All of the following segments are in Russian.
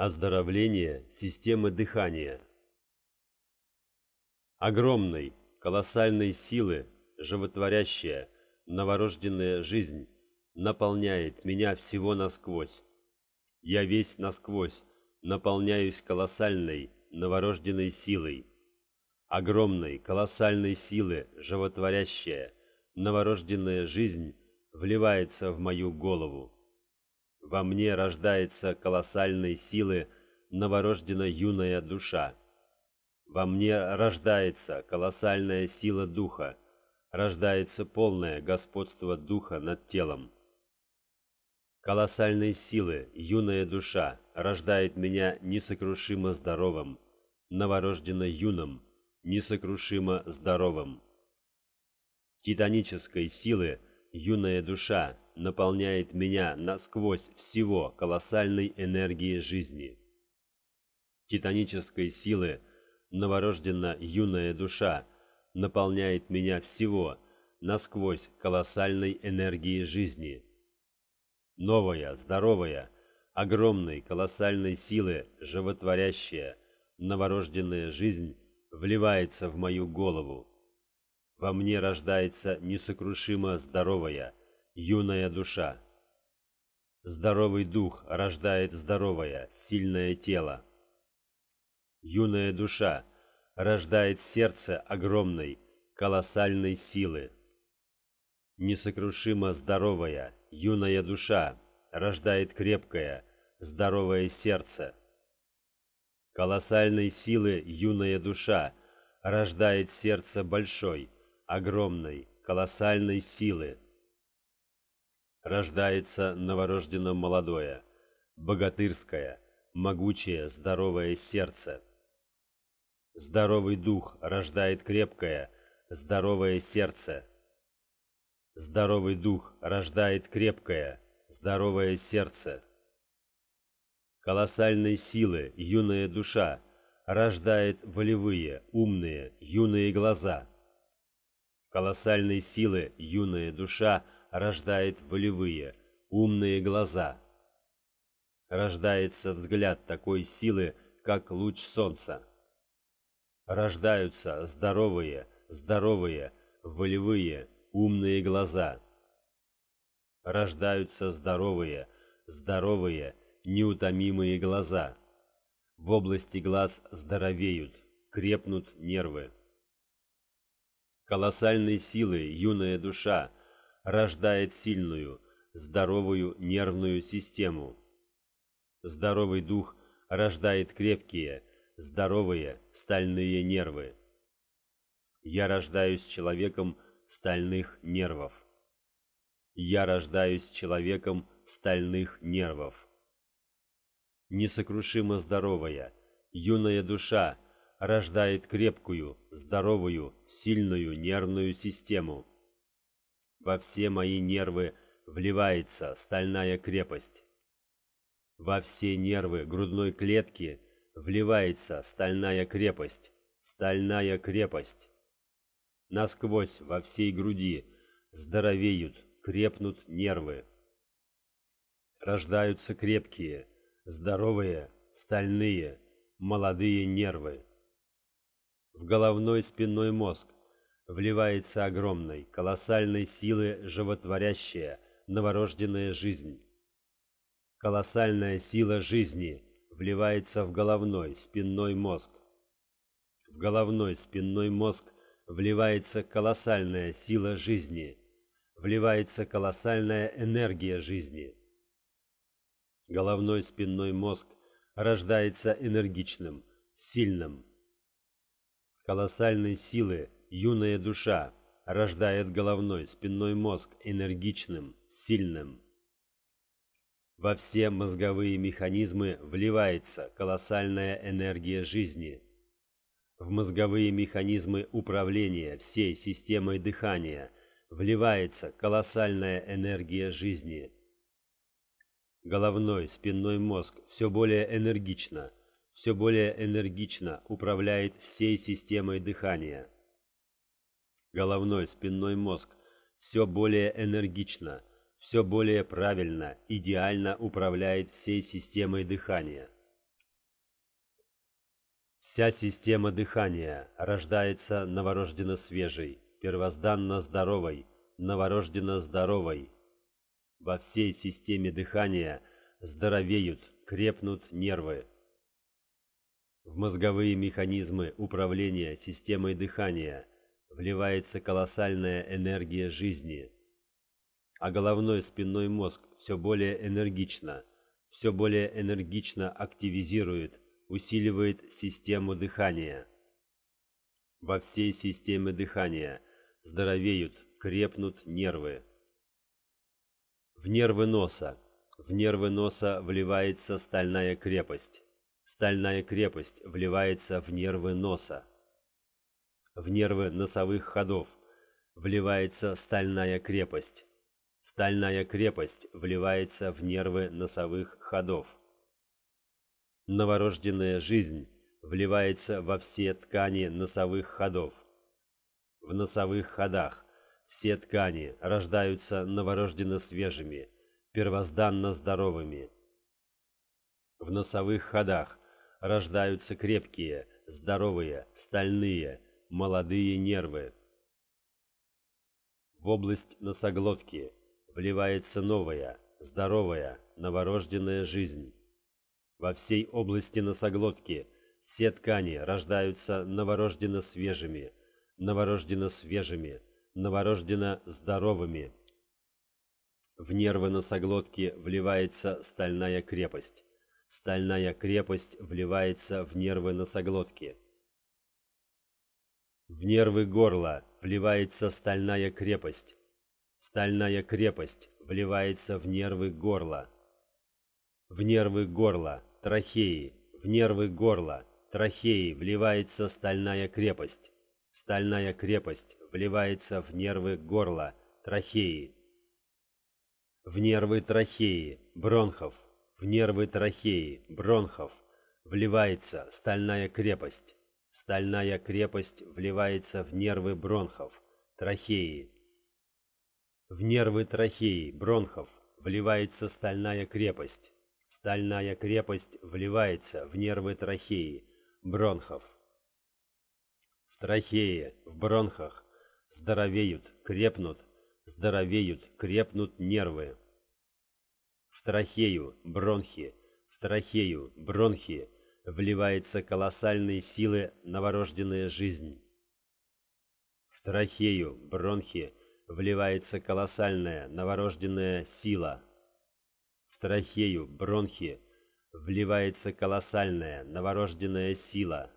Оздоровление системы дыхания. Огромной, колоссальной силы, животворящая, новорожденная жизнь, наполняет меня всего насквозь. Я весь насквозь наполняюсь колоссальной, новорожденной силой. Огромной, колоссальной силы, животворящая, новорожденная жизнь вливается в мою голову. Во мне рождается колоссальной силы новорождена юная душа. Во мне рождается колоссальная сила духа, рождается полное господство духа над телом. Колоссальной силы юная душа рождает меня несокрушимо здоровым, новорожденно юным, несокрушимо здоровым. Титанической силы юная душа наполняет меня насквозь всего колоссальной энергии жизни. Титанической силы новорожденно юная душа наполняет меня всего насквозь колоссальной энергии жизни. Новая, здоровая, огромной колоссальной силы животворящая новорожденная жизнь вливается в мою голову. Во мне рождается несокрушимо здоровая – юная душа. Здоровый дух рождает здоровое, сильное тело. Юная душа рождает сердце огромной, колоссальной силы. Несокрушимо здоровая, юная душа рождает крепкое, здоровое сердце. Колоссальной силы юная душа рождает сердце большой, огромной, колоссальной силы рождается новорожденным молодое, богатырское, могучее, здоровое сердце. Здоровый дух рождает крепкое, здоровое сердце. Здоровый дух рождает крепкое, здоровое сердце. Колоссальной силы юная душа рождает волевые, умные, юные глаза. Колоссальной силы юная душа рождает рождает волевые, умные глаза. Рождается взгляд такой силы, как луч солнца. Рождаются здоровые, здоровые, волевые, умные глаза. Рождаются здоровые, здоровые, неутомимые глаза. В области глаз здоровеют, крепнут нервы. Колоссальной силы юная душа – рождает сильную, здоровую нервную систему. Здоровый дух рождает крепкие, здоровые стальные нервы. Я рождаюсь человеком стальных нервов. Я рождаюсь человеком стальных нервов. Несокрушимо здоровая, юная душа рождает крепкую, здоровую, сильную нервную систему. Во все мои нервы вливается стальная крепость. Во все нервы грудной клетки вливается стальная крепость, стальная крепость. Насквозь во всей груди здоровеют, крепнут нервы. Рождаются крепкие, здоровые, стальные, молодые нервы. В головной спинной мозг вливается огромной, колоссальной силы животворящая, новорожденная жизнь. Колоссальная сила жизни вливается в головной, спинной мозг. В головной, спинной мозг вливается колоссальная сила жизни, вливается колоссальная энергия жизни. Головной, спинной мозг рождается энергичным, сильным. Колоссальной силы – юная душа рождает головной, спинной мозг энергичным, сильным. Во все мозговые механизмы вливается колоссальная энергия жизни. В мозговые механизмы управления всей системой дыхания вливается колоссальная энергия жизни. Головной, спинной мозг все более энергично, все более энергично управляет всей системой дыхания головной, спинной мозг все более энергично, все более правильно, идеально управляет всей системой дыхания. Вся система дыхания рождается новорожденно свежей, первозданно здоровой, новорожденно здоровой. Во всей системе дыхания здоровеют, крепнут нервы. В мозговые механизмы управления системой дыхания – вливается колоссальная энергия жизни, а головной спинной мозг все более энергично, все более энергично активизирует, усиливает систему дыхания. Во всей системе дыхания здоровеют, крепнут нервы. В нервы носа. В нервы носа вливается стальная крепость. Стальная крепость вливается в нервы носа в нервы носовых ходов. Вливается стальная крепость. Стальная крепость вливается в нервы носовых ходов. Новорожденная жизнь вливается во все ткани носовых ходов. В носовых ходах все ткани рождаются новорожденно свежими, первозданно здоровыми. В носовых ходах рождаются крепкие, здоровые, стальные, молодые нервы. В область носоглотки вливается новая, здоровая, новорожденная жизнь. Во всей области носоглотки все ткани рождаются новорожденно свежими, новорожденно свежими, новорожденно здоровыми. В нервы носоглотки вливается стальная крепость. Стальная крепость вливается в нервы носоглотки. В нервы горла вливается стальная крепость. Стальная крепость вливается в нервы горла. В нервы горла, трахеи, в нервы горла, трахеи вливается стальная крепость. Стальная крепость вливается в нервы горла, трахеи. В нервы трахеи, бронхов, в нервы трахеи, бронхов, вливается стальная крепость. Стальная крепость вливается в нервы бронхов, трахеи. В нервы трахеи, бронхов, вливается стальная крепость. Стальная крепость вливается в нервы трахеи, бронхов. В трахее, в бронхах здоровеют, крепнут, здоровеют, крепнут нервы. В трахею, бронхи, в трахею, бронхи вливается колоссальные силы новорожденная жизнь. В трахею, бронхи, вливается колоссальная новорожденная сила. В трахею, бронхи, вливается колоссальная новорожденная сила.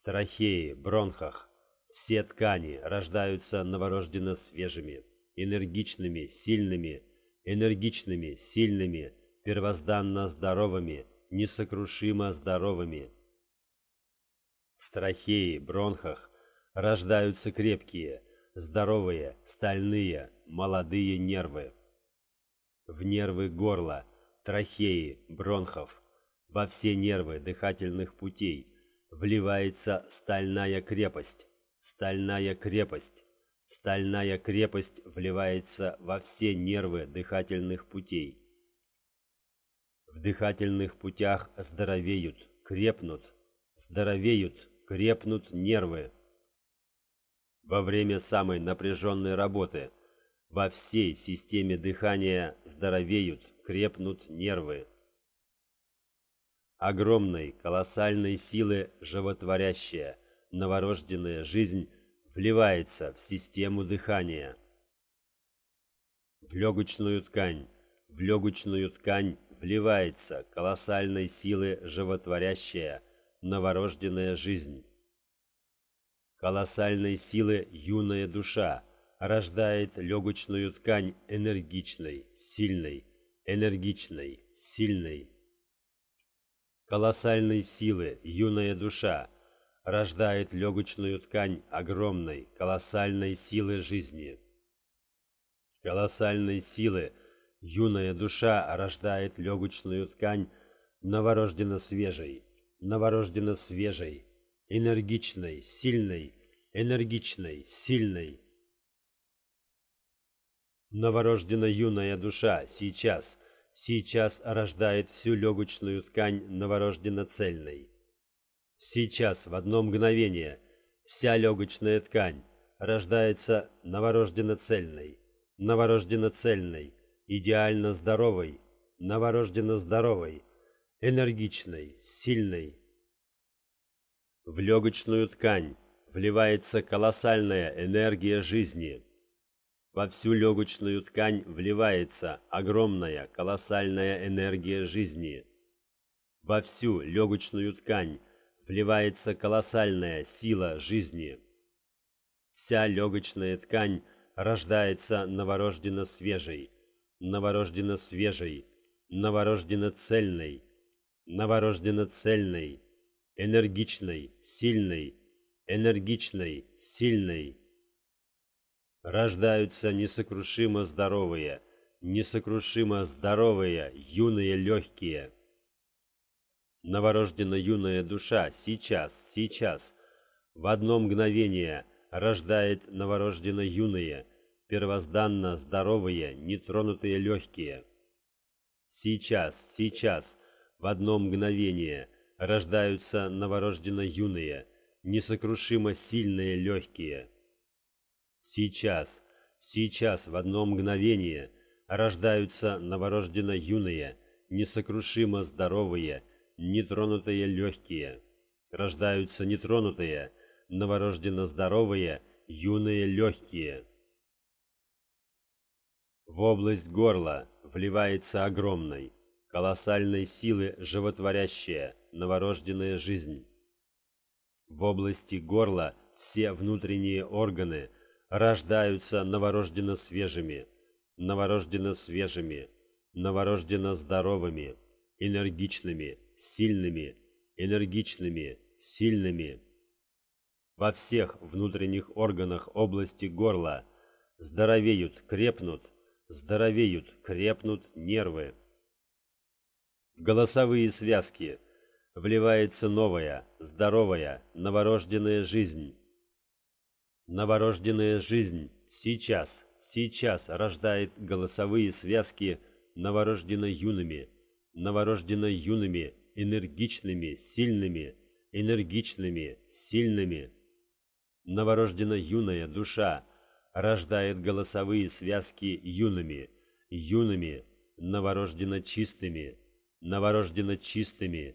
В трахее, бронхах, все ткани рождаются новорожденно свежими, энергичными, сильными, энергичными, сильными, первозданно здоровыми – несокрушимо здоровыми. В трахее, бронхах рождаются крепкие, здоровые, стальные, молодые нервы. В нервы горла, трахеи, бронхов, во все нервы дыхательных путей вливается стальная крепость, стальная крепость, стальная крепость вливается во все нервы дыхательных путей в дыхательных путях здоровеют, крепнут, здоровеют, крепнут нервы. Во время самой напряженной работы во всей системе дыхания здоровеют, крепнут нервы. Огромной, колоссальной силы животворящая, новорожденная жизнь вливается в систему дыхания. В легочную ткань, в легочную ткань вливается колоссальной силы животворящая новорожденная жизнь. Колоссальной силы юная душа рождает легочную ткань энергичной, сильной, энергичной, сильной. Колоссальной силы юная душа рождает легочную ткань огромной, колоссальной силы жизни. Колоссальной силы – юная душа рождает легочную ткань новорожденно свежей, новорожденно свежей, энергичной, сильной, энергичной, сильной. Новорожденно юная душа сейчас, сейчас рождает всю легочную ткань новорожденно цельной. Сейчас, в одно мгновение, вся легочная ткань рождается новорожденно цельной, новорожденно цельной, идеально здоровой, новорожденно здоровой, энергичной, сильной. В легочную ткань вливается колоссальная энергия жизни. Во всю легочную ткань вливается огромная колоссальная энергия жизни. Во всю легочную ткань вливается колоссальная сила жизни. Вся легочная ткань рождается новорожденно свежей – новорожденно свежей, новорожденно цельной, новорожденно цельной, энергичной, сильной, энергичной, сильной. Рождаются несокрушимо здоровые, несокрушимо здоровые, юные легкие. Новорождена юная душа сейчас, сейчас, в одно мгновение рождает новорожденно юные, первозданно здоровые, нетронутые легкие. Сейчас, сейчас, в одно мгновение рождаются новорожденно юные, несокрушимо сильные легкие. Сейчас, сейчас, в одно мгновение рождаются новорожденно юные, несокрушимо здоровые, нетронутые легкие. Рождаются нетронутые, новорожденно здоровые, юные легкие. В область горла вливается огромной, колоссальной силы животворящая, новорожденная жизнь. В области горла все внутренние органы рождаются новорожденно свежими, новорожденно свежими, новорожденно здоровыми, энергичными, сильными, энергичными, сильными. Во всех внутренних органах области горла здоровеют, крепнут, здоровеют, крепнут нервы. В Голосовые связки. Вливается новая, здоровая, новорожденная жизнь. Новорожденная жизнь сейчас, сейчас рождает голосовые связки новорожденно юными, новорожденно юными, энергичными, сильными, энергичными, сильными. Новорожденно юная душа рождает голосовые связки юными, юными, новорожденно чистыми, новорожденно чистыми,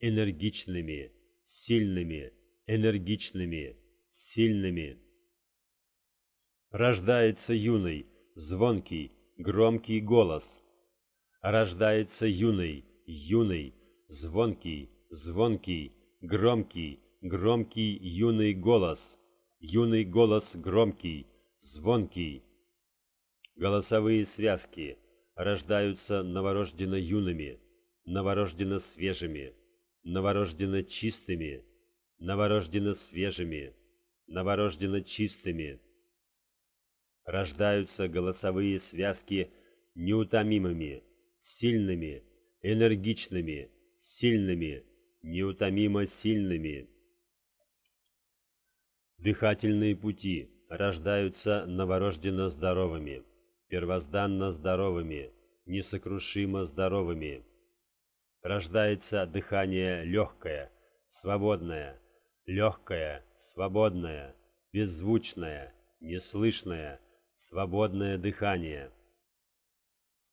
энергичными, сильными, энергичными, сильными. Рождается юный, звонкий, громкий голос. Рождается юный, юный, звонкий, звонкий, громкий, громкий юный голос. Юный голос громкий, звонкий. Голосовые связки рождаются новорожденно юными, новорожденно свежими, новорожденно чистыми, новорожденно свежими, новорожденно чистыми. Рождаются голосовые связки неутомимыми, сильными, энергичными, сильными, неутомимо сильными. Дыхательные пути – рождаются новорожденно здоровыми, первозданно здоровыми, несокрушимо здоровыми. Рождается дыхание легкое, свободное, легкое, свободное, беззвучное, неслышное, свободное дыхание.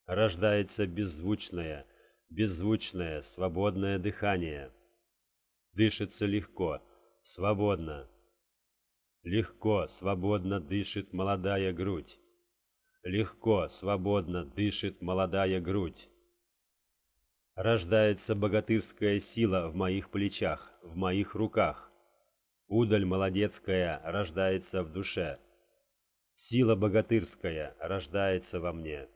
Рождается беззвучное, беззвучное, свободное дыхание. Дышится легко, свободно Легко, свободно дышит молодая грудь. Легко, свободно дышит молодая грудь. Рождается богатырская сила в моих плечах, в моих руках. Удаль молодецкая рождается в душе. Сила богатырская рождается во мне.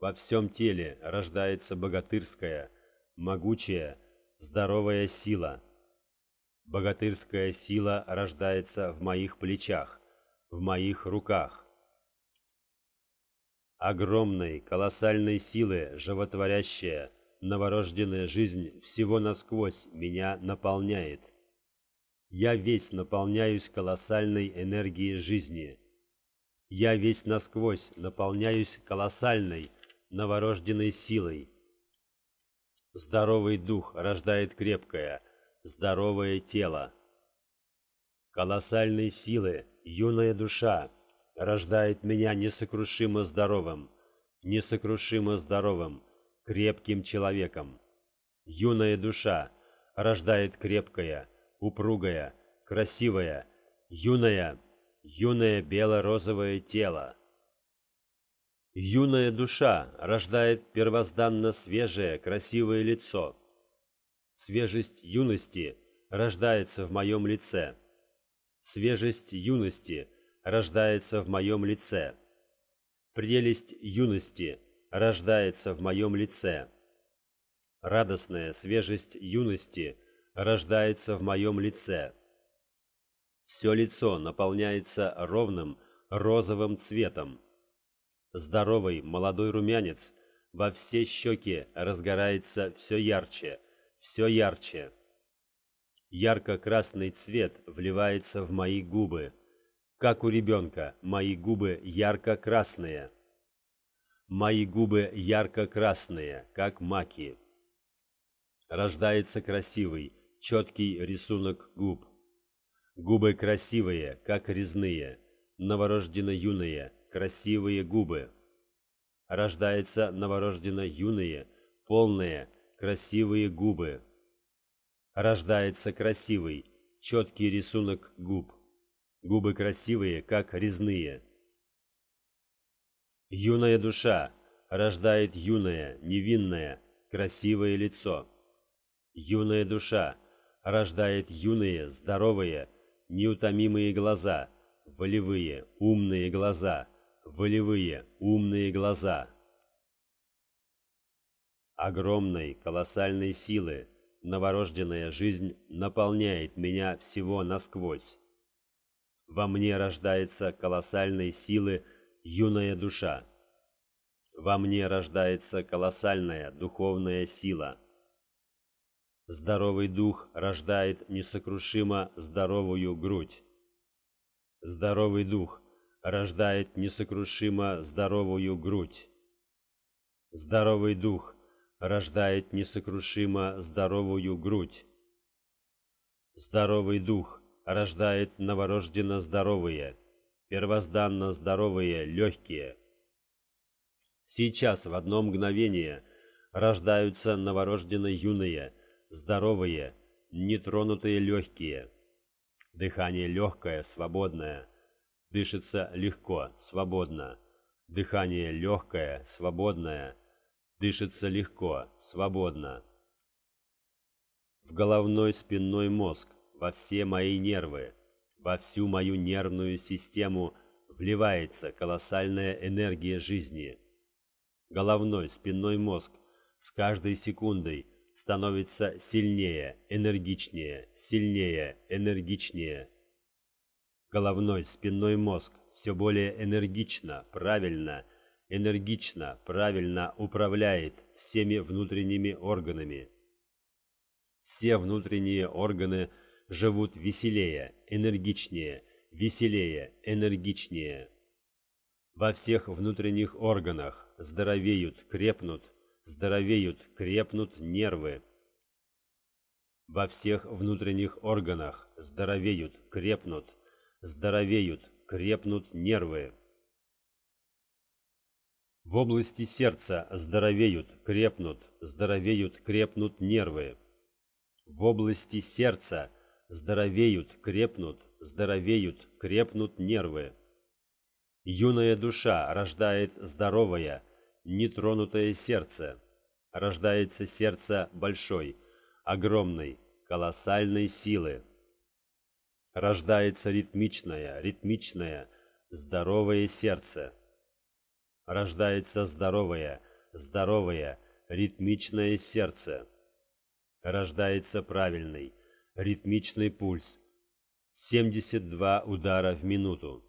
Во всем теле рождается богатырская, могучая, здоровая сила — Богатырская сила рождается в моих плечах, в моих руках. Огромной, колоссальной силы, животворящая, новорожденная жизнь всего насквозь меня наполняет. Я весь наполняюсь колоссальной энергией жизни. Я весь насквозь наполняюсь колоссальной, новорожденной силой. Здоровый дух рождает крепкое – здоровое тело. колоссальные силы юная душа рождает меня несокрушимо здоровым, несокрушимо здоровым, крепким человеком. Юная душа рождает крепкая, упругая, красивая, юная, юное бело-розовое тело. Юная душа рождает первозданно свежее, красивое лицо – Свежесть юности рождается в моем лице. Свежесть юности рождается в моем лице. Прелесть юности рождается в моем лице. Радостная свежесть юности рождается в моем лице. Все лицо наполняется ровным розовым цветом. Здоровый молодой румянец во все щеки разгорается все ярче – все ярче. Ярко-красный цвет вливается в мои губы. Как у ребенка, мои губы ярко-красные. Мои губы ярко-красные, как маки. Рождается красивый, четкий рисунок губ. Губы красивые, как резные, новорожденно-юные, красивые губы. Рождается новорожденно-юные, полные, красивые губы. Рождается красивый, четкий рисунок губ. Губы красивые, как резные. Юная душа рождает юное, невинное, красивое лицо. Юная душа рождает юные, здоровые, неутомимые глаза, волевые, умные глаза, волевые, умные глаза огромной, колоссальной силы, новорожденная жизнь наполняет меня всего насквозь. Во мне рождается колоссальной силы юная душа. Во мне рождается колоссальная духовная сила. Здоровый дух рождает несокрушимо здоровую грудь. Здоровый дух рождает несокрушимо здоровую грудь. Здоровый дух рождает несокрушимо здоровую грудь. Здоровый дух рождает новорожденно здоровые, первозданно здоровые легкие. Сейчас в одно мгновение рождаются новорожденно юные, здоровые, нетронутые легкие. Дыхание легкое, свободное. Дышится легко, свободно. Дыхание легкое, свободное Дышится легко, свободно. В головной спинной мозг, во все мои нервы, во всю мою нервную систему вливается колоссальная энергия жизни. Головной спинной мозг с каждой секундой становится сильнее, энергичнее, сильнее, энергичнее. Головной спинной мозг все более энергично, правильно – энергично, правильно управляет всеми внутренними органами. Все внутренние органы живут веселее, энергичнее, веселее, энергичнее. Во всех внутренних органах здоровеют, крепнут, здоровеют, крепнут нервы. Во всех внутренних органах здоровеют, крепнут, здоровеют, крепнут нервы. В области сердца здоровеют, крепнут, здоровеют, крепнут нервы. В области сердца здоровеют, крепнут, здоровеют, крепнут нервы. Юная душа рождает здоровое, нетронутое сердце. Рождается сердце большой, огромной, колоссальной силы. Рождается ритмичное, ритмичное, здоровое сердце рождается здоровое, здоровое, ритмичное сердце. Рождается правильный, ритмичный пульс. 72 удара в минуту.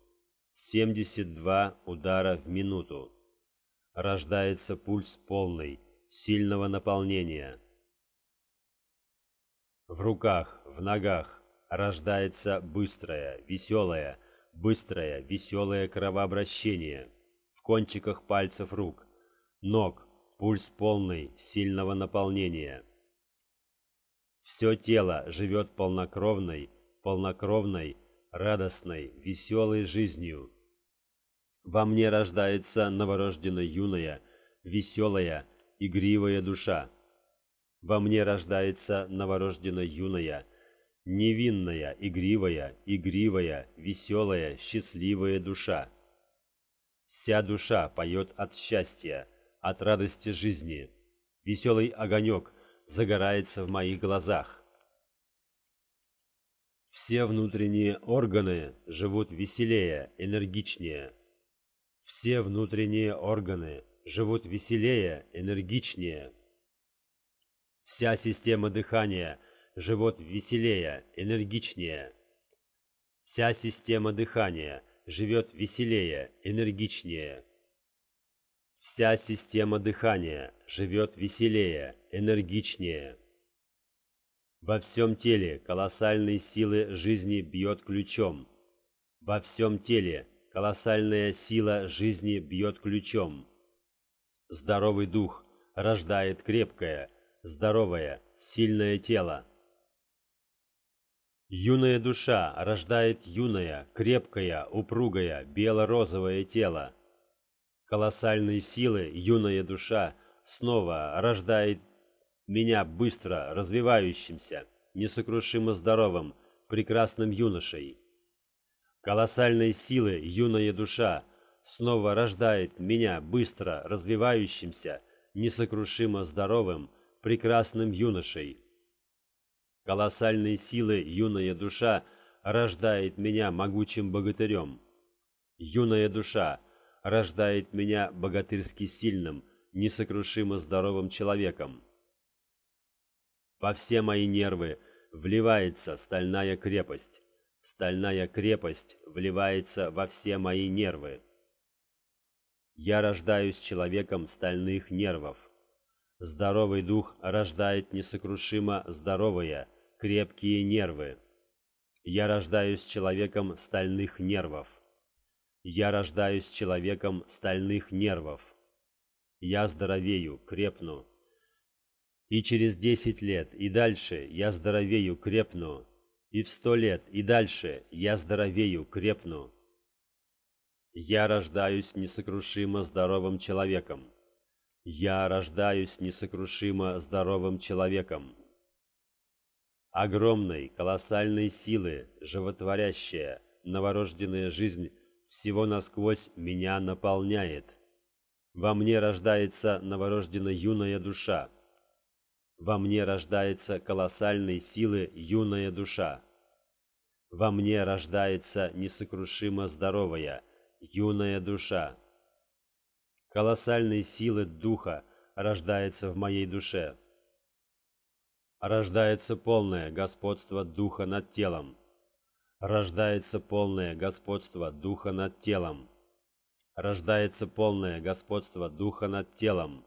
72 удара в минуту. Рождается пульс полный, сильного наполнения. В руках, в ногах рождается быстрое, веселое, быстрое, веселое кровообращение – кончиках пальцев рук, ног, пульс полный, сильного наполнения. Все тело живет полнокровной, полнокровной, радостной, веселой жизнью. Во мне рождается новорожденная юная, веселая, игривая душа. Во мне рождается новорожденная юная, невинная, игривая, игривая, веселая, счастливая душа. Вся душа поет от счастья, от радости жизни. Веселый огонек загорается в моих глазах. Все внутренние органы живут веселее, энергичнее. Все внутренние органы живут веселее, энергичнее. Вся система дыхания живет веселее, энергичнее. Вся система дыхания – живет веселее, энергичнее. Вся система дыхания живет веселее, энергичнее. Во всем теле колоссальные силы жизни бьет ключом. Во всем теле колоссальная сила жизни бьет ключом. Здоровый дух рождает крепкое, здоровое, сильное тело. Юная душа рождает юное, крепкое, упругое, бело-розовое тело. Колоссальные силы юная душа снова рождает меня быстро развивающимся, несокрушимо здоровым, прекрасным юношей. Колоссальные силы юная душа снова рождает меня быстро развивающимся, несокрушимо здоровым, прекрасным юношей. Колоссальной силы юная душа рождает меня могучим богатырем. Юная душа рождает меня богатырски сильным, несокрушимо здоровым человеком. Во все мои нервы вливается стальная крепость. Стальная крепость вливается во все мои нервы. Я рождаюсь человеком стальных нервов. Здоровый дух рождает несокрушимо здоровое, крепкие нервы. Я рождаюсь человеком стальных нервов. Я рождаюсь человеком стальных нервов. Я здоровею, крепну. И через десять лет, и дальше я здоровею, крепну. И в сто лет, и дальше я здоровею, крепну. Я рождаюсь несокрушимо здоровым человеком. Я рождаюсь несокрушимо здоровым человеком огромной, колоссальной силы, животворящая, новорожденная жизнь всего насквозь меня наполняет. Во мне рождается новорожденная юная душа. Во мне рождается колоссальной силы юная душа. Во мне рождается несокрушимо здоровая, юная душа. Колоссальной силы духа рождается в моей душе рождается полное господство духа над телом. Рождается полное господство духа над телом. Рождается полное господство духа над телом.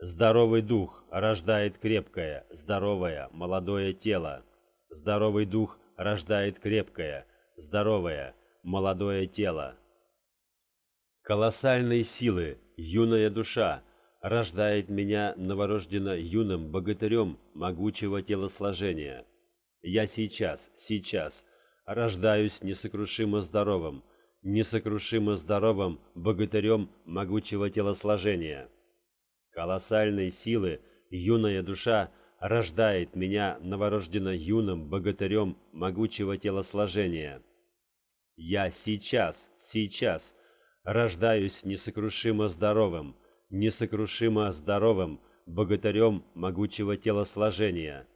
Здоровый дух рождает крепкое, здоровое, молодое тело. Здоровый дух рождает крепкое, здоровое, молодое тело. Колоссальные силы юная душа – рождает меня новорожденно юным богатырем могучего телосложения. Я сейчас, сейчас рождаюсь несокрушимо здоровым, несокрушимо здоровым богатырем могучего телосложения. Колоссальной силы юная душа рождает меня новорожденно юным богатырем могучего телосложения. Я сейчас, сейчас рождаюсь несокрушимо здоровым, несокрушимо здоровым богатырем могучего телосложения.